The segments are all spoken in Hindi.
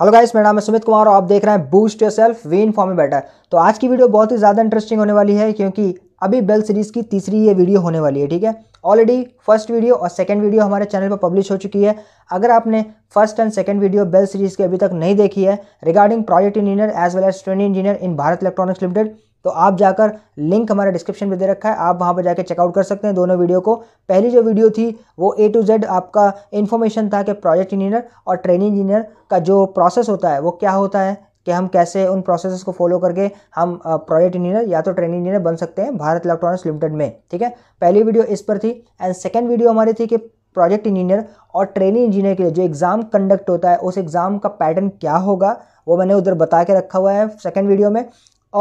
हेलो गाइस मेरा नाम है सुमित कुमार और आप देख रहे हैं boost yourself when form में बेटर तो आज की वीडियो बहुत ही ज़्यादा इंटरेस्टिंग होने वाली है क्योंकि अभी बेल सीरीज़ की तीसरी ये वीडियो होने वाली है ठीक है ऑलरेडी फर्स्ट वीडियो और सेकंड वीडियो हमारे चैनल पर पब्लिश हो चुकी है अगर आपने first and second video BEL series की अभी तक नहीं देखी है regarding project engineer as well as training engineer in Bharat Electronics Limited तो आप जाकर लिंक हमारे डिस्क्रिप्शन में दे रखा है आप वहाँ पर जाकर चेकआउट कर सकते हैं दोनों वीडियो को पहली जो वीडियो थी वो ए टू जेड आपका इन्फॉर्मेशन था कि प्रोजेक्ट इंजीनियर और ट्रेनिंग इंजीनियर का जो प्रोसेस होता है वो क्या होता है कि हम कैसे उन प्रोसेस को फॉलो करके हम प्रोजेक्ट इंजीनियर या तो ट्रेनिंग इंजीनियर बन सकते हैं भारत इलेक्ट्रॉनिक्स लिमिटेड में ठीक है पहली वीडियो इस पर थी एंड सेकेंड वीडियो हमारी थी कि प्रोजेक्ट इंजीनियर और ट्रेनिंग इंजीनियर के लिए जो एग्ज़ाम कंडक्ट होता है उस एग्ज़ाम का पैटर्न क्या होगा वो मैंने उधर बता के रखा हुआ है सेकेंड वीडियो में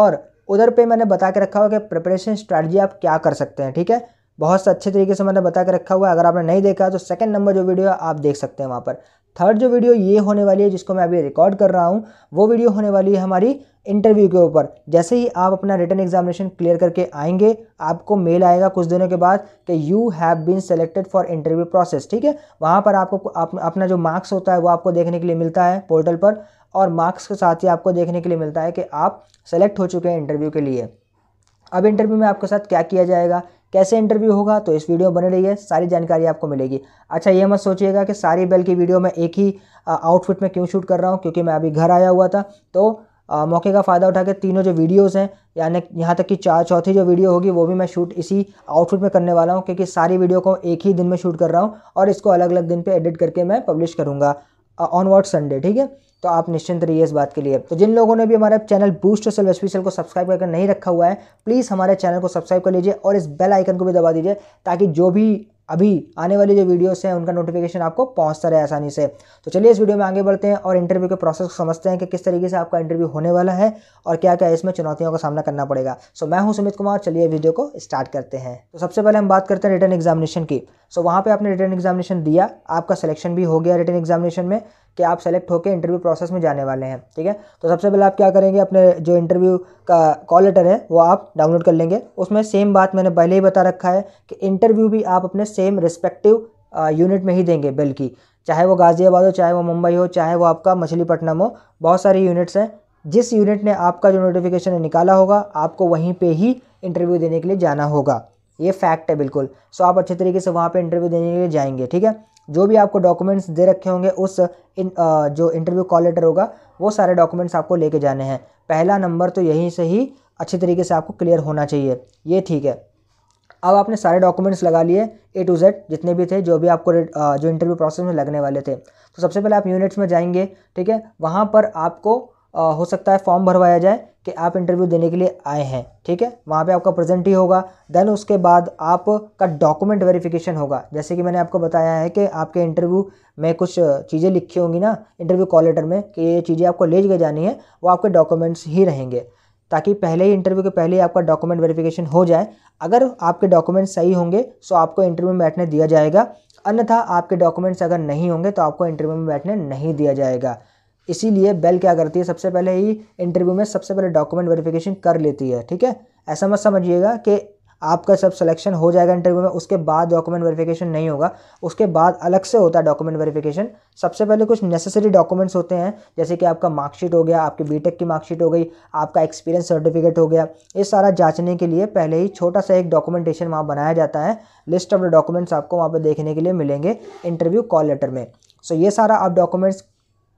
और उधर पे मैंने बता के रखा हुआ कि प्रिपरेशन स्ट्रैटी आप क्या कर सकते हैं ठीक है बहुत से अच्छे तरीके से मैंने बता के रखा हुआ है अगर आपने नहीं देखा तो सेकंड नंबर जो वीडियो है आप देख सकते हैं वहाँ पर थर्ड जो वीडियो ये होने वाली है जिसको मैं अभी रिकॉर्ड कर रहा हूँ वो वीडियो होने वाली है हमारी इंटरव्यू के ऊपर जैसे ही आप अपना रिटर्न एग्जामिनेशन क्लियर करके आएंगे आपको मेल आएगा कुछ दिनों के बाद कि you have been selected for interview process ठीक है वहाँ पर आपको आप, अपना जो मार्क्स होता है वो आपको देखने के लिए मिलता है पोर्टल पर और मार्क्स के साथ ही आपको देखने के लिए मिलता है कि आप सेलेक्ट हो चुके हैं इंटरव्यू के लिए अब इंटरव्यू में आपके साथ क्या किया जाएगा कैसे इंटरव्यू होगा तो इस वीडियो में बने रहिए सारी जानकारी आपको मिलेगी अच्छा ये मत सोचिएगा कि सारी बेल की वीडियो में एक ही आउटफिट में क्यों शूट कर रहा हूँ क्योंकि मैं अभी घर आया हुआ था तो आ, मौके का फ़ायदा उठा के तीनों जो वीडियोस हैं यानी यहाँ तक कि चार चौथी जो वीडियो होगी वो भी मैं शूट इसी आउटफिट में करने वाला हूँ क्योंकि सारी वीडियो को एक ही दिन में शूट कर रहा हूँ और इसको अलग अलग दिन पे एडिट करके मैं पब्लिश करूँगा ऑनवर्ड संडे ठीक है तो आप निश्चिंत रहिए इस बात के लिए तो जिन लोगों ने भी हमारे चैनल बूस्ट सेल स्पेशल को सब्सक्राइब करके नहीं रखा हुआ है प्लीज़ हमारे चैनल को सब्सक्राइब कर लीजिए और इस बेल आइकन को भी दबा दीजिए ताकि जो भी अभी आने वाली जो वीडियोस हैं उनका नोटिफिकेशन आपको पहुंचता रहे आसानी से तो चलिए इस वीडियो में आगे बढ़ते हैं और इंटरव्यू के प्रोसेस को समझते हैं कि किस तरीके से आपका इंटरव्यू होने वाला है और क्या क्या इसमें चुनौतियों का सामना करना पड़ेगा सो मैं हूं सुमित कुमार चलिए वीडियो को स्टार्ट करते हैं तो सबसे पहले हम बात करते हैं रिटर्न एग्जामिनेशन की सो वहाँ पर आपने रिटर्न एग्जामिनेशन दिया आपका सिलेक्शन भी हो गया रिटर्न एग्जामिनेशन में कि आप सेलेक्ट होकर इंटरव्यू प्रोसेस में जाने वाले हैं ठीक है तो सबसे पहले आप क्या करेंगे अपने जो इंटरव्यू का कॉल लेटर है वो आप डाउनलोड कर लेंगे उसमें सेम बात मैंने पहले ही बता रखा है कि इंटरव्यू भी आप अपने सेम रिस्पेक्टिव यूनिट में ही देंगे बिल की चाहे वो गाज़ियाबाद हो चाहे वो मुंबई हो चाहे वो आपका मछलीपट्टनम हो बहुत सारी यूनिट्स हैं जिस यूनिट ने आपका जो नोटिफिकेशन है निकाला होगा आपको वहीं पे ही इंटरव्यू देने के लिए जाना होगा ये फैक्ट है बिल्कुल सो आप अच्छे तरीके से वहाँ पे इंटरव्यू देने के लिए जाएंगे ठीक है जो भी आपको डॉक्यूमेंट्स दे रखे होंगे उस इन आ, जो इंटरव्यू कॉल लेटर होगा वो सारे डॉक्यूमेंट्स आपको लेके जाने हैं पहला नंबर तो यहीं से ही अच्छे तरीके से आपको क्लियर होना चाहिए ये ठीक है अब आपने सारे डॉक्यूमेंट्स लगा लिए ए टू जेड जितने भी थे जो भी आपको जो इंटरव्यू प्रोसेस में लगने वाले थे तो सबसे पहले आप यूनिट्स में जाएंगे ठीक है वहाँ पर आपको हो सकता है फॉर्म भरवाया जाए कि आप इंटरव्यू देने के लिए आए हैं ठीक है वहाँ पे आपका प्रेजेंट ही होगा देन उसके बाद आपका डॉक्यूमेंट वेरिफिकेशन होगा जैसे कि मैंने आपको बताया है कि आपके इंटरव्यू में कुछ चीज़ें लिखी होंगी ना इंटरव्यू कॉल लेटर में कि ये चीज़ें आपको ले के जानी है वो आपके डॉक्यूमेंट्स ही रहेंगे ताकि पहले ही इंटरव्यू के पहले ही आपका डॉक्यूमेंट वेरिफिकेशन हो जाए अगर आपके डॉक्यूमेंट्स सही होंगे सो आपको इंटरव्यू में बैठने दिया जाएगा अन्यथा आपके डॉक्यूमेंट्स अगर नहीं होंगे तो आपको इंटरव्यू में बैठने नहीं दिया जाएगा इसीलिए बेल क्या करती है सबसे पहले ही इंटरव्यू में सबसे पहले डॉक्यूमेंट वेरिफिकेशन कर लेती है ठीक है ऐसा मत समझिएगा कि आपका सब सिलेक्शन हो जाएगा इंटरव्यू में उसके बाद डॉक्यूमेंट वेरिफिकेशन नहीं होगा उसके बाद अलग से होता है डॉक्यूमेंट वेरिफिकेशन सबसे पहले कुछ नेसेसरी डॉक्यूमेंट्स होते हैं जैसे कि आपका मार्कशीट हो गया आपकी बीटेक की मार्कशीट हो गई आपका एक्सपीरियंस सर्टिफिकेट हो गया ये सारा जांचने के लिए पहले ही छोटा सा एक डॉक्यूमेंटेशन वहाँ बनाया जाता है लिस्ट ऑफ द डॉक्यूमेंट्स आपको वहाँ पर देखने के लिए मिलेंगे इंटरव्यू कॉल लेटर में सो so, ये सारा आप डॉक्यूमेंट्स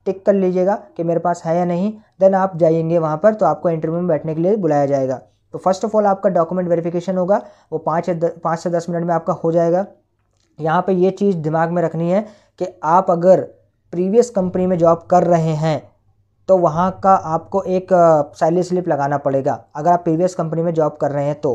टिक कर लीजिएगा कि मेरे पास है या नहीं देन आप जाइएंगे वहाँ पर तो आपको इंटरव्यू में बैठने के लिए बुलाया जाएगा तो फर्स्ट ऑफ ऑल आपका डॉक्यूमेंट वेरिफिकेशन होगा वो पाँच या पाँच से दस मिनट में आपका हो जाएगा यहाँ पर ये चीज़ दिमाग में रखनी है कि आप अगर प्रीवियस कंपनी में जॉब कर रहे हैं तो वहाँ का आपको एक सैलरी स्लिप लगाना पड़ेगा अगर आप प्रीवियस कंपनी में जॉब कर रहे हैं तो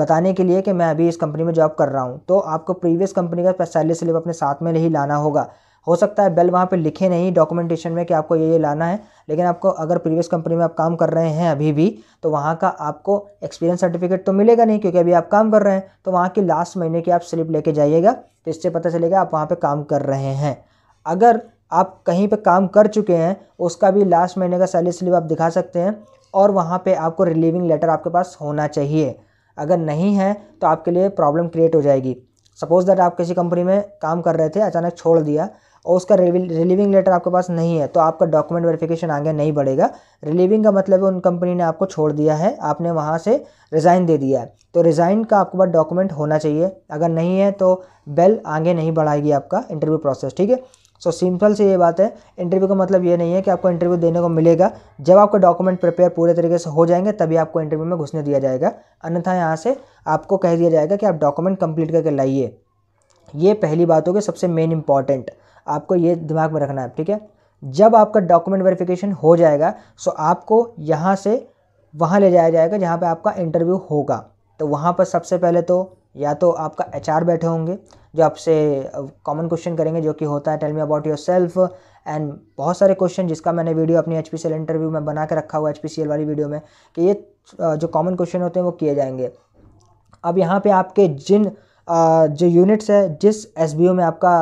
बताने के लिए कि मैं अभी इस कंपनी में जॉब कर रहा हूँ तो आपको प्रीवियस कंपनी का सैलरी स्लिप अपने साथ में नहीं लाना होगा हो सकता है बेल वहाँ पे लिखे नहीं डॉक्यूमेंटेशन में कि आपको ये ये लाना है लेकिन आपको अगर प्रीवियस कंपनी में आप काम कर रहे हैं अभी भी तो वहाँ का आपको एक्सपीरियंस सर्टिफिकेट तो मिलेगा नहीं क्योंकि अभी आप काम कर रहे हैं तो वहाँ की लास्ट महीने की आप स्लिप लेके जाइएगा तो इससे पता चलेगा आप वहाँ पर काम कर रहे हैं अगर आप कहीं पर काम कर चुके हैं उसका भी लास्ट महीने का सैलरी स्लिप आप दिखा सकते हैं और वहाँ पर आपको रिलीविंग लेटर आपके पास होना चाहिए अगर नहीं है तो आपके लिए प्रॉब्लम क्रिएट हो जाएगी सपोज़ दैट आप किसी कंपनी में काम कर रहे थे अचानक छोड़ दिया और उसका रिलीविंग लेटर आपके पास नहीं है तो आपका डॉक्यूमेंट वेरिफिकेशन आगे नहीं बढ़ेगा रिलीविंग का मतलब है उन कंपनी ने आपको छोड़ दिया है आपने वहाँ से रिज़ाइन दे दिया है तो रिज़ाइन का आपके पास डॉक्यूमेंट होना चाहिए अगर नहीं है तो बेल आगे नहीं बढ़ाएगी आपका इंटरव्यू प्रोसेस ठीक है सो so, सिंपल से ये बात है इंटरव्यू का मतलब ये नहीं है कि आपको इंटरव्यू देने को मिलेगा जब आपका डॉक्यूमेंट प्रिपेयर पूरे तरीके से हो जाएंगे तभी आपको इंटरव्यू में घुसने दिया जाएगा अन्यथा यहाँ से आपको कह दिया जाएगा कि आप डॉक्यूमेंट कंप्लीट करके लाइए ये पहली बात होगी सबसे मेन इंपॉर्टेंट आपको ये दिमाग में रखना है ठीक है जब आपका डॉक्यूमेंट वेरिफिकेशन हो जाएगा सो आपको यहाँ से वहाँ ले जाया जाएगा जहाँ पे आपका इंटरव्यू होगा तो वहाँ पर सबसे पहले तो या तो आपका एच बैठे होंगे जो आपसे कॉमन क्वेश्चन करेंगे जो कि होता है tell me about yourself and बहुत सारे क्वेश्चन जिसका मैंने वीडियो अपनी एच इंटरव्यू में बना के रखा हुआ एच वाली वीडियो में कि ये जो कॉमन क्वेश्चन होते हैं वो किए जाएंगे अब यहाँ पे आपके जिन जो यूनिट्स है जिस एस में आपका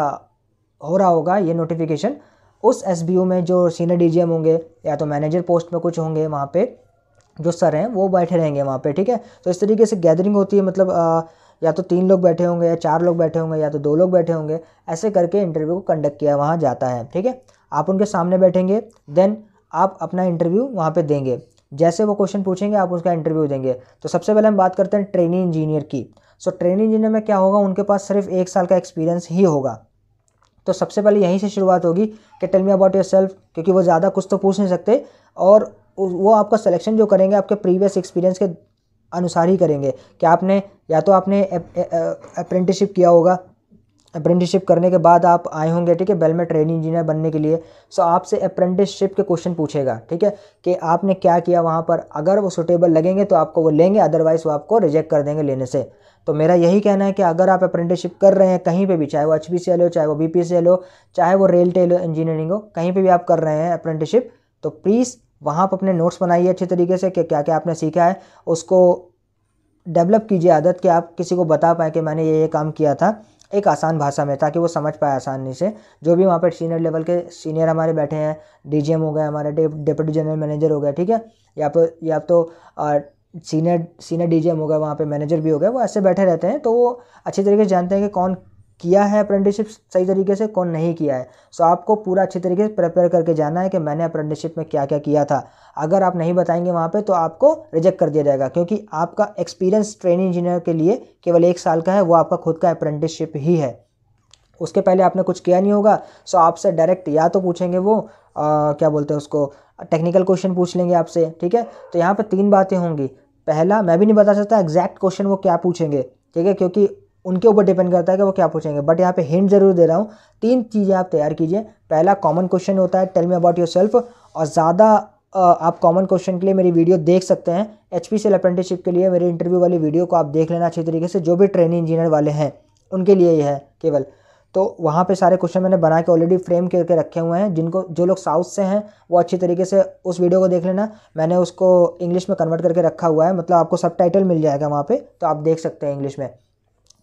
हो रहा होगा ये नोटिफिकेशन उस एस में जो सीनियर डी होंगे या तो मैनेजर पोस्ट में कुछ होंगे वहाँ पे जो सर हैं वो बैठे रहेंगे वहाँ पे ठीक है तो इस तरीके से गैदरिंग होती है मतलब आ, या तो तीन लोग बैठे होंगे या चार लोग बैठे होंगे या तो दो लोग बैठे होंगे ऐसे करके इंटरव्यू को कंडक्ट किया वहाँ जाता है ठीक है आप उनके सामने बैठेंगे देन आप अपना इंटरव्यू वहाँ पर देंगे जैसे वो क्वेश्चन पूछेंगे आप उसका इंटरव्यू देंगे तो सबसे पहले हम बात करते हैं ट्रेनिंग इंजीनियर की सो ट्रेनिंग इंजीनियर में क्या होगा उनके पास सिर्फ एक साल का एक्सपीरियंस ही होगा तो सबसे पहले यहीं से शुरुआत होगी कि tell me about yourself क्योंकि वो ज़्यादा कुछ तो पूछ नहीं सकते और वो आपका सिलेक्शन जो करेंगे आपके प्रीवियस एक्सपीरियंस के अनुसार ही करेंगे कि आपने या तो आपने अप्रेंटिसशिप किया होगा अप्रेंटिसशिप करने के बाद आप आए होंगे ठीक है बेल में ट्रेनिंग इंजीनियर बनने के लिए सो आपसे अप्रेंटिसशिप के क्वेश्चन पूछेगा ठीक है कि आपने क्या किया वहाँ पर अगर वो सुटेबल लगेंगे तो आपको वो लेंगे अदरवाइज़ वो आपको रिजेक्ट कर देंगे लेने से तो मेरा यही कहना है कि अगर आप अप्रेंटिसशिप कर रहे हैं कहीं पर भी चाहे वो एच बी e हो चाहे वो बी पी e हो चाहे वो रेल टेल इंजीनियरिंग हो कहीं पर भी आप कर रहे हैं अप्रेंटिसशिप तो प्लीज़ वहाँ पर अपने नोट्स बनाइए अच्छे तरीके से कि क्या क्या आपने सीखा है उसको डेवलप कीजिए आदत कि आप किसी को बता पाएँ कि मैंने ये ये काम किया था एक आसान भाषा में ताकि वो समझ पाए आसानी से जो भी वहाँ पर सीनियर लेवल के सीनियर हमारे बैठे हैं डीजीएम हो गए हमारे डिप्टी जनरल मैनेजर हो गए ठीक है या तो या तो सीनियर सीनियर डीजीएम हो गए वहाँ पे मैनेजर भी हो गए वो ऐसे बैठे रहते हैं तो वो अच्छी तरीके से जानते हैं कि कौन किया है अप्रेंटिसशिप सही तरीके से कौन नहीं किया है सो आपको पूरा अच्छी तरीके से प्रिपेयर करके जाना है कि मैंने अप्रेंटिसशिप में क्या क्या किया था अगर आप नहीं बताएंगे वहाँ पे तो आपको रिजेक्ट कर दिया जाएगा क्योंकि आपका एक्सपीरियंस ट्रेनिंग इंजीनियर के लिए केवल एक साल का है वो आपका खुद का अप्रेंटिसशिप ही है उसके पहले आपने कुछ किया नहीं होगा सो आपसे डायरेक्ट या तो पूछेंगे वो आ, क्या बोलते हैं उसको टेक्निकल क्वेश्चन पूछ लेंगे आपसे ठीक है तो यहाँ पर तीन बातें होंगी पहला मैं भी नहीं बता सकता एग्जैक्ट क्वेश्चन वो क्या पूछेंगे ठीक है क्योंकि उनके ऊपर डिपेंड करता है कि वो क्या पूछेंगे बट यहाँ पे हिंट जरूर दे रहा हूँ तीन चीज़ें आप तैयार कीजिए पहला कॉमन क्वेश्चन होता है tell me about yourself और ज़्यादा आप कॉमन क्वेश्चन के लिए मेरी वीडियो देख सकते हैं एच पी सेल अप्रेंटिसशिप के लिए मेरे इंटरव्यू वाली वीडियो को आप देख लेना अच्छी तरीके से जो भी ट्रेनिंग इंजीनियर वाले हैं उनके लिए ये है केवल तो वहाँ पे सारे क्वेश्चन मैंने बना के ऑलरेडी फ्रेम करके रखे हुए हैं जिनको जो लोग साउथ से हैं वो अच्छी तरीके से उस वीडियो को देख लेना मैंने उसको इंग्लिश में कन्वर्ट करके रखा हुआ है मतलब आपको सब मिल जाएगा वहाँ पर तो आप देख सकते हैं इंग्लिश में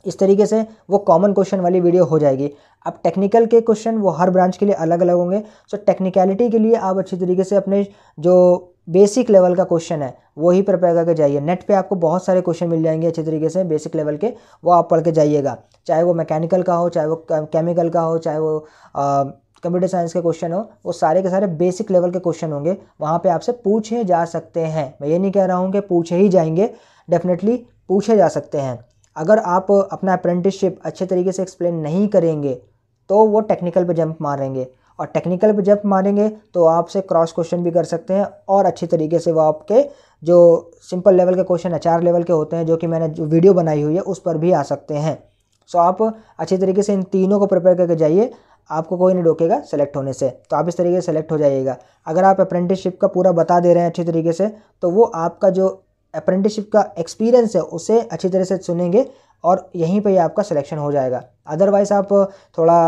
इस तरीके से वो कॉमन क्वेश्चन वाली वीडियो हो जाएगी अब टेक्निकल के क्वेश्चन वो हर ब्रांच के लिए अलग अलग होंगे सो टेक्निकलिटी के लिए आप अच्छी तरीके से अपने जो बेसिक लेवल का क्वेश्चन है वो ही प्रिपेयर करके जाइए नेट पे आपको बहुत सारे क्वेश्चन मिल जाएंगे अच्छे तरीके से बेसिक लेवल के वो आप पढ़ के जाइएगा चाहे वो मैकेनिकल का हो चाहे वो केमिकल का हो चाहे वो कंप्यूटर साइंस के क्वेश्चन हो वो सारे के सारे बेसिक लेवल के क्वेश्चन होंगे वहाँ पर आपसे पूछे जा सकते हैं मैं ये नहीं कह रहा हूँ कि पूछे ही जाएंगे डेफिनेटली पूछे जा सकते हैं अगर आप अपना अप्रेंटिसशिप अच्छे तरीके से एक्सप्लेन नहीं करेंगे तो वो टेक्निकल पे जंप मारेंगे और टेक्निकल पे जंप मारेंगे तो आपसे क्रॉस क्वेश्चन भी कर सकते हैं और अच्छी तरीके से वो आपके जो सिंपल लेवल के क्वेश्चन एच लेवल के होते हैं जो कि मैंने जो वीडियो बनाई हुई है उस पर भी आ सकते हैं सो आप अच्छे तरीके से इन तीनों को प्रिपेयर करके जाइए आपको कोई नहीं रोकेगा सेलेक्ट होने से तो आप इस तरीके से सेलेक्ट हो जाइएगा अगर आप अप्रेंटिसशिप का पूरा बता दे रहे हैं अच्छे तरीके से तो वो आपका जो अप्रेंटिसशिप का एक्सपीरियंस है उसे अच्छी तरह से सुनेंगे और यहीं पर ही आपका सिलेक्शन हो जाएगा अदरवाइज़ आप थोड़ा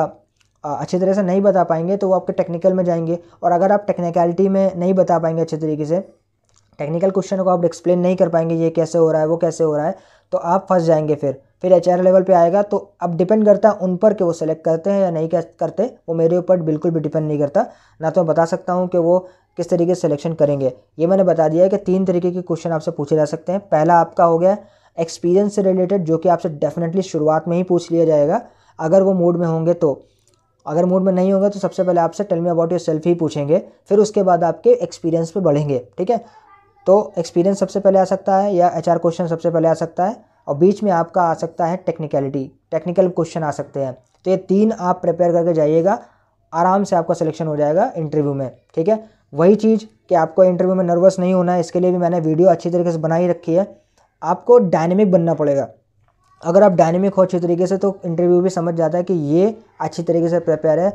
अच्छी तरह से नहीं बता पाएंगे तो वो आपके टेक्निकल में जाएंगे और अगर आप टेक्निकलिटी में नहीं बता पाएंगे अच्छे तरीके से टेक्निकल क्वेश्चन को आप एक्सप्लेन नहीं कर पाएंगे ये कैसे हो रहा है वो कैसे हो रहा है तो आप फंस जाएंगे फिर फिर एच लेवल पे आएगा तो अब डिपेंड करता है उन पर कि वो सिलेक्ट करते हैं या नहीं करते वो मेरे ऊपर बिल्कुल भी डिपेंड नहीं करता ना तो मैं बता सकता हूँ कि वो किस तरीके से सिलेक्शन करेंगे ये मैंने बता दिया है कि तीन तरीके के क्वेश्चन आपसे पूछे जा सकते हैं पहला आपका हो गया एक्सपीरियंस से रिलेटेड जो कि आपसे डेफिनेटली शुरुआत में ही पूछ लिया जाएगा अगर वो मूड में होंगे तो अगर मूड में नहीं होगा तो सबसे पहले आपसे tell me about yourself ही पूछेंगे फिर उसके बाद आपके एक्सपीरियंस पे बढ़ेंगे ठीक है तो एक्सपीरियंस सबसे पहले आ सकता है या एच क्वेश्चन सबसे पहले आ सकता है और बीच में आपका आ सकता है टेक्निकलिटी टेक्निकल क्वेश्चन आ सकते हैं तो ये तीन आप प्रिपेयर करके जाइएगा आराम से आपका सिलेक्शन हो जाएगा इंटरव्यू में ठीक है वही चीज़ कि आपको इंटरव्यू में नर्वस नहीं होना है इसके लिए भी मैंने वीडियो अच्छी तरीके से बनाई रखी है आपको डायनेमिक बनना पड़ेगा अगर आप डायनेमिक हो अच्छी तरीके से तो इंटरव्यू भी समझ जाता है कि ये अच्छी तरीके से प्रिपेयर है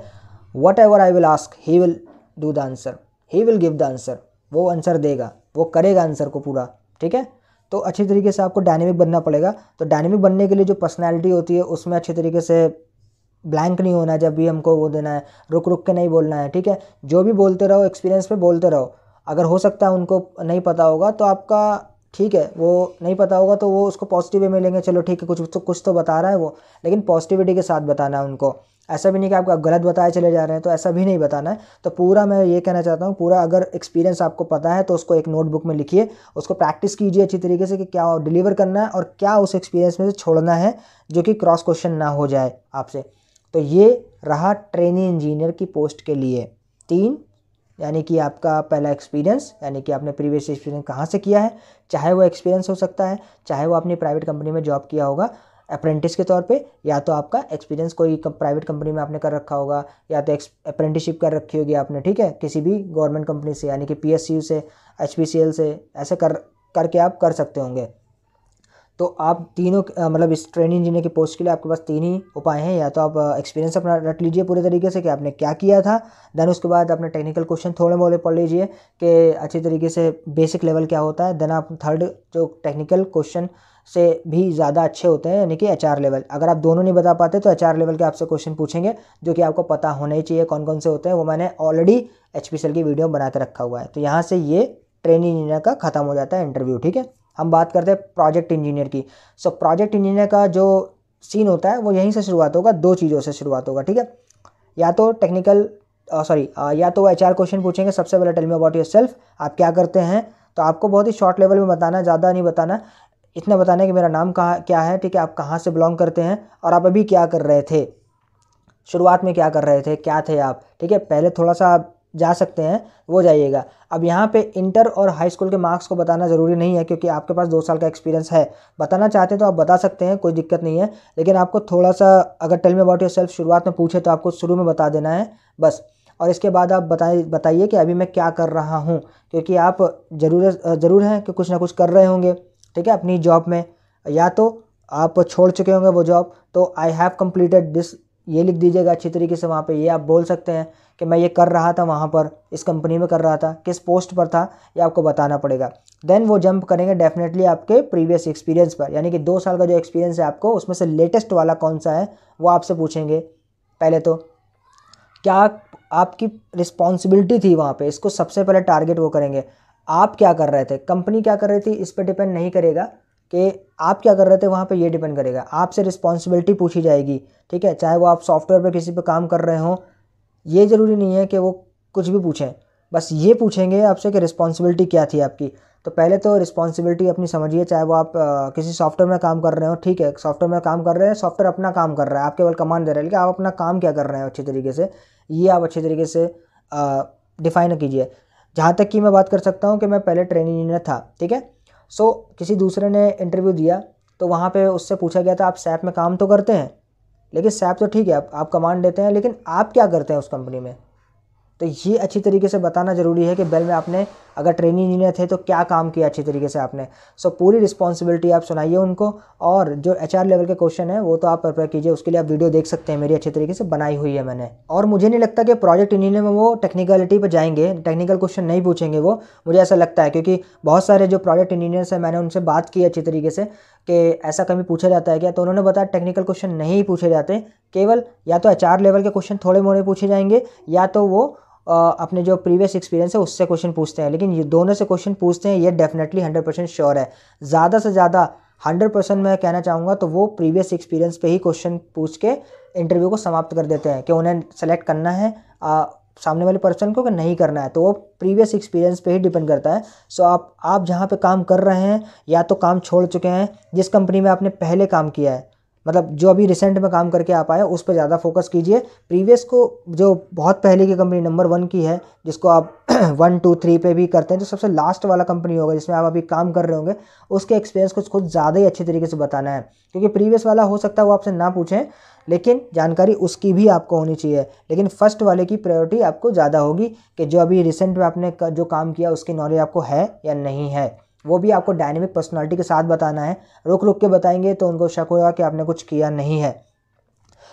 whatever I will ask he will do the answer he will give the answer वो आंसर देगा वो करेगा आंसर को पूरा ठीक है तो अच्छे तरीके से आपको डायनेमिक बनना पड़ेगा तो डायनेमिक बनने के लिए जो पर्सनैलिटी होती है उसमें अच्छे तरीके से ब्लैंक नहीं होना जब भी हमको वो देना है रुक रुक के नहीं बोलना है ठीक है जो भी बोलते रहो एक्सपीरियंस पे बोलते रहो अगर हो सकता है उनको नहीं पता होगा तो आपका ठीक है वो नहीं पता होगा तो वो उसको पॉजिटिव वे में लेंगे चलो ठीक है कुछ तो कुछ तो बता रहा है वो लेकिन पॉजिटिविटी के साथ बताना है उनको ऐसा भी नहीं कि आपको गलत बताए चले जा रहे हैं तो ऐसा भी नहीं बताना है तो पूरा मैं ये कहना चाहता हूँ पूरा अगर एक्सपीरियंस आपको पता है तो उसको एक नोटबुक में लिखिए उसको प्रैक्टिस कीजिए अच्छी तरीके से कि क्या डिलीवर करना है और क्या उस एक्सपीरियंस में से छोड़ना है जो कि क्रॉस क्वेश्चन ना हो जाए आपसे तो ये रहा ट्रेनिंग इंजीनियर की पोस्ट के लिए तीन यानी कि आपका पहला एक्सपीरियंस यानी कि आपने प्रीवियस एक्सपीरियंस कहाँ से किया है चाहे वो एक्सपीरियंस हो सकता है चाहे वो आपने प्राइवेट कंपनी में जॉब किया होगा अप्रेंटिस के तौर पे या तो आपका एक्सपीरियंस कोई प्राइवेट कंपनी में आपने कर रखा होगा या तो अप्रेंटिसशिप कर रखी होगी आपने ठीक है किसी भी गवर्नमेंट कंपनी से यानी कि पी से एच से ऐसे कर करके आप कर सकते होंगे तो आप तीनों मतलब इस ट्रेनिंग इंजीनियर की पोस्ट के लिए आपके पास तीन ही उपाय हैं या तो आप एक्सपीरियंस अपना रट लीजिए पूरे तरीके से कि आपने क्या किया था देन उसके बाद अपने टेक्निकल क्वेश्चन थोड़े बहुत पढ़ लीजिए कि अच्छी तरीके से बेसिक लेवल क्या होता है देन आप थर्ड जो टेक्निकल क्वेश्चन से भी ज़्यादा अच्छे होते हैं यानी कि एच लेवल अगर आप दोनों नहीं बता पाते तो एच लेवल के आपसे क्वेश्चन पूछेंगे जो कि आपको पता होना ही चाहिए कौन कौन से होते हैं वो मैंने ऑलरेडी एच की वीडियो बनाकर रखा हुआ है तो यहाँ से ये ट्रेनिंग इंजीनियर का ख़त्म हो जाता है इंटरव्यू ठीक है हम बात करते हैं प्रोजेक्ट इंजीनियर की सो प्रोजेक्ट इंजीनियर का जो सीन होता है वो यहीं से शुरुआत होगा दो चीज़ों से शुरुआत होगा ठीक है या तो टेक्निकल सॉरी या तो वो एच क्वेश्चन पूछेंगे सबसे पहले tell me about yourself आप क्या करते हैं तो आपको बहुत ही शॉर्ट लेवल में बताना ज़्यादा नहीं बताना इतना बताने कि मेरा नाम कहाँ क्या है ठीक है आप कहाँ से बिलोंग करते हैं और आप अभी क्या कर रहे थे शुरुआत में क्या कर रहे थे क्या थे आप ठीक है पहले थोड़ा सा आप जा सकते हैं वो जाइएगा अब यहाँ पे इंटर और हाई स्कूल के मार्क्स को बताना ज़रूरी नहीं है क्योंकि आपके पास दो साल का एक्सपीरियंस है बताना चाहते हैं तो आप बता सकते हैं कोई दिक्कत नहीं है लेकिन आपको थोड़ा सा अगर टेल में अबाउट योर सेल्फ शुरुआत में पूछे तो आपको शुरू में बता देना है बस और इसके बाद आप बताइए बताइए कि अभी मैं क्या कर रहा हूँ क्योंकि आप ज़रूर ज़रूर हैं कि कुछ ना कुछ कर रहे होंगे ठीक है अपनी जॉब में या तो आप छोड़ चुके होंगे वो जॉब तो आई हैव कम्प्लीटेड दिस ये लिख दीजिएगा अच्छी तरीके से वहाँ पे ये आप बोल सकते हैं कि मैं ये कर रहा था वहाँ पर इस कंपनी में कर रहा था किस पोस्ट पर था ये आपको बताना पड़ेगा देन वो जंप करेंगे डेफिनेटली आपके प्रीवियस एक्सपीरियंस पर यानी कि दो साल का जो एक्सपीरियंस है आपको उसमें से लेटेस्ट वाला कौन सा है वो आपसे पूछेंगे पहले तो क्या आपकी रिस्पॉन्सिबिलिटी थी वहाँ पे इसको सबसे पहले टारगेट वो करेंगे आप क्या कर रहे थे कंपनी क्या कर रही थी इस पर डिपेंड नहीं करेगा कि आप क्या कर रहे थे वहाँ पे ये डिपेंड करेगा आपसे रिस्पॉन्सिबिलिटी पूछी जाएगी ठीक है चाहे वो आप सॉफ्टवेयर पे किसी पे काम कर रहे हो ये ज़रूरी नहीं है कि वो कुछ भी पूछें बस ये पूछेंगे आपसे कि रिस्पॉन्सिबिलिटी क्या थी आपकी तो पहले तो रिस्पॉन्सिबिलिटी अपनी समझिए चाहे वो आप आ, किसी सॉफ्टवेयर में काम कर रहे हो ठीक है सॉफ्टवेयर में काम कर रहे हैं सॉफ्टवेयर अपना काम कर रहा है आप केवल कमांड दे रहे हैं लेकिन आप अपना काम क्या कर रहे हैं अच्छे तरीके से ये आप अच्छे तरीके से डिफाइन कीजिए जहाँ तक कि मैं बात कर सकता हूँ कि मैं पहले ट्रेनिंग इंजीनियर था ठीक है सो किसी दूसरे ने इंटरव्यू दिया तो वहाँ पे उससे पूछा गया था आप सैप में काम तो करते हैं लेकिन सैप तो ठीक है आप कमांड देते हैं लेकिन आप क्या करते हैं उस कंपनी में तो ये अच्छी तरीके से बताना ज़रूरी है कि बेल में आपने अगर ट्रेनिंग इंजीनियर थे तो क्या काम किया अच्छी तरीके से आपने सो so, पूरी रिस्पॉन्सिबिलिटी आप सुनाइए उनको और जो एच लेवल के क्वेश्चन है वो तो आप प्रिपेयर कीजिए उसके लिए आप वीडियो देख सकते हैं मेरी अच्छे तरीके से बनाई हुई है मैंने और मुझे नहीं लगता कि प्रोजेक्ट इंजीनियर में वो टेक्निकलिटी पर जाएंगे टेक्निकल क्वेश्चन नहीं पूछेंगे वो मुझे ऐसा लगता है क्योंकि बहुत सारे जो प्रोजेक्ट इंजीनियर्स हैं मैंने उनसे बात की अच्छी तरीके से कि ऐसा कभी पूछा जाता है क्या तो उन्होंने बताया टेक्निकल क्वेश्चन नहीं पूछे जाते केवल या तो एच लेवल के क्वेश्चन थोड़े मोड़े पूछे जाएंगे या तो वो अपने जो प्रीवियस एक्सपीरियंस है उससे क्वेश्चन पूछते हैं लेकिन ये दोनों से क्वेश्चन पूछते हैं ये डेफिनेटली हंड्रेड परसेंट श्योर है ज़्यादा से ज़्यादा हंड्रेड परसेंट मैं कहना चाहूँगा तो वो प्रीवियस एक्सपीरियंस पे ही क्वेश्चन पूछ के इंटरव्यू को समाप्त कर देते हैं कि उन्हें सेलेक्ट करना है आ, सामने वाले पर्सन को कि नहीं करना है तो वो प्रीवियस एक्सपीरियंस पे ही डिपेंड करता है सो आप आप जहाँ पे काम कर रहे हैं या तो काम छोड़ चुके हैं जिस कंपनी में आपने पहले काम किया है मतलब जो अभी रिसेंट में काम करके आप आए उस पर ज़्यादा फोकस कीजिए प्रीवियस को जो बहुत पहले की कंपनी नंबर वन की है जिसको आप वन टू थ्री पे भी करते हैं जो सबसे लास्ट वाला कंपनी होगा जिसमें आप अभी काम कर रहे होंगे उसके एक्सपीरियंस को खुद ज़्यादा ही अच्छे तरीके से बताना है क्योंकि प्रीवियस वाला हो सकता है वो आपसे ना पूछें लेकिन जानकारी उसकी भी आपको होनी चाहिए लेकिन फर्स्ट वाले की प्रायोरिटी आपको ज़्यादा होगी कि जो अभी रिसेंट में आपने जो काम किया उसकी नॉलेज आपको है या नहीं है वो भी आपको डायनेमिक पर्सनालिटी के साथ बताना है रुक रुक के बताएंगे तो उनको शक होगा कि आपने कुछ किया नहीं है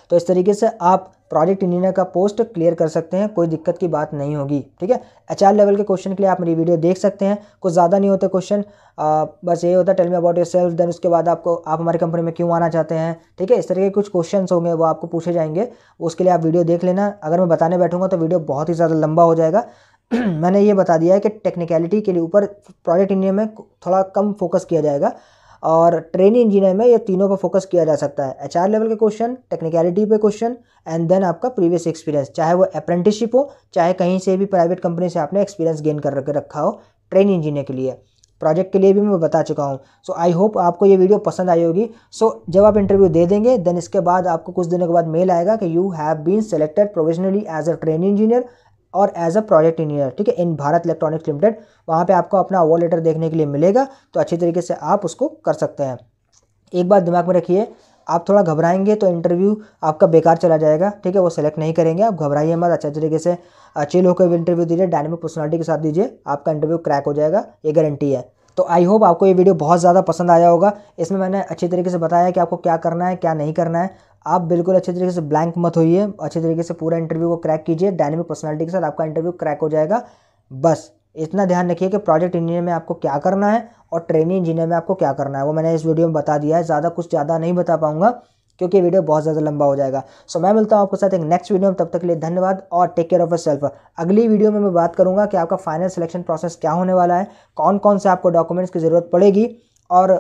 तो इस तरीके से आप प्रोजेक्ट इंजीनियर का पोस्ट क्लियर कर सकते हैं कोई दिक्कत की बात नहीं होगी ठीक है एच लेवल के क्वेश्चन के लिए आप मेरी वीडियो देख सकते हैं कुछ ज़्यादा नहीं होते क्वेश्चन बस ये होता tell me about yourself then उसके बाद आपको आप हमारी कंपनी में क्यों आना चाहते हैं ठीक है इस तरीके के कुछ क्वेश्चन होंगे वो आपको पूछे जाएंगे उसके लिए आप वीडियो देख लेना अगर मैं बताने बैठूंगा तो वीडियो बहुत ही ज़्यादा लंबा हो जाएगा मैंने ये बता दिया है कि टेक्निकलिटी के लिए ऊपर प्रोजेक्ट इंजीनियर में थोड़ा कम फोकस किया जाएगा और ट्रेनिंग इंजीनियर में ये तीनों पर फोकस किया जा सकता है एच लेवल के क्वेश्चन टेक्निकलिटी पे क्वेश्चन एंड देन आपका प्रीवियस एक्सपीरियंस चाहे वो अप्रेंटिसशिप हो चाहे कहीं से भी प्राइवेट कंपनी से आपने एक्सपीरियंस गेन कर रखा हो ट्रेनिंग इंजीनियर के लिए प्रोजेक्ट के लिए भी मैं बता चुका हूँ सो आई होप आपको ये वीडियो पसंद आई होगी सो so, जब आप इंटरव्यू दे देंगे देन इसके बाद आपको कुछ दिनों के बाद मेल आएगा कि you have been selected professionally as a training engineer और एज अ प्रोजेक्ट इंजीनियर ठीक है इन भारत इलेक्ट्रॉनिक्स लिमिटेड वहाँ पे आपको अपना अवॉर्ड लेटर देखने के लिए मिलेगा तो अच्छी तरीके से आप उसको कर सकते हैं एक बात दिमाग में रखिए आप थोड़ा घबराएंगे तो इंटरव्यू आपका बेकार चला जाएगा ठीक है वो सेलेक्ट नहीं करेंगे आप घबराइए मत अच्छे तरीके से लोग को इंटरव्यू दीजिए डायनेमिक पर्सनलिटी के साथ दीजिए आपका इंटरव्यू क्रैक हो जाएगा ये गारंटी है तो आई होप आपको ये वीडियो बहुत ज़्यादा पसंद आया होगा इसमें मैंने अच्छे तरीके से बताया कि आपको क्या करना है क्या नहीं करना है आप बिल्कुल अच्छे तरीके से ब्लैंक मत होइए अच्छे तरीके से पूरा इंटरव्यू को क्रैक कीजिए डायनेमिक पर्सनैलिटी के साथ आपका इंटरव्यू क्रैक हो जाएगा बस इतना ध्यान रखिए कि प्रोजेक्ट इंजीनियर में आपको क्या करना है और ट्रेनिंग इंजीनियर में आपको क्या करना है वो मैंने इस वीडियो में बता दिया है ज़्यादा कुछ ज़्यादा नहीं बता पाऊँगा क्योंकि ये वीडियो बहुत ज़्यादा लंबा हो जाएगा सो so, मैं मिलता हूँ आपके साथ एक नेक्स्ट वीडियो में तब तक के लिए धन्यवाद और टेक केयर ऑफ सेल्फ अगली वीडियो में मैं बात करूँगा कि आपका फाइनल सिलेक्शन प्रोसेस क्या होने वाला है कौन कौन से आपको डॉक्यूमेंट्स की ज़रूरत पड़ेगी और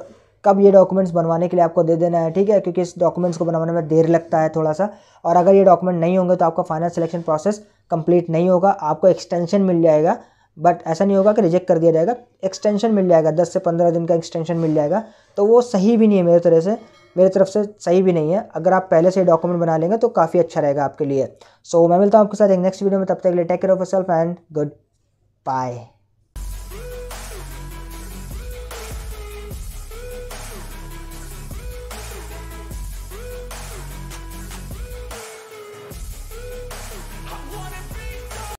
कब ये डॉक्यूमेंट्स बनवाने के लिए आपको दे देना है ठीक है क्योंकि इस डॉक्यूमेंट्स को बनवाने में देर लगता है थोड़ा सा और अगर ये डॉक्यूमेंट नहीं होंगे तो आपका फाइनल सिलेक्शन प्रोसेस कंप्लीट नहीं होगा आपको एक्सटेंशन मिल जाएगा बट ऐसा नहीं होगा कि रिजेक्ट कर दिया जाएगा एक्सटेंशन मिल जाएगा दस से पंद्रह दिन का एक्सटेंशन मिल जाएगा तो वो सही भी नहीं है मेरे तरह से मेरी तरफ से सही भी नहीं है अगर आप पहले से ही डॉक्यूमेंट बना लेंगे तो काफ़ी अच्छा रहेगा आपके लिए सो so, मैं मिलता हूँ आपके साथ एक नेक्स्ट वीडियो में तब तक के लिए take care of self and good bye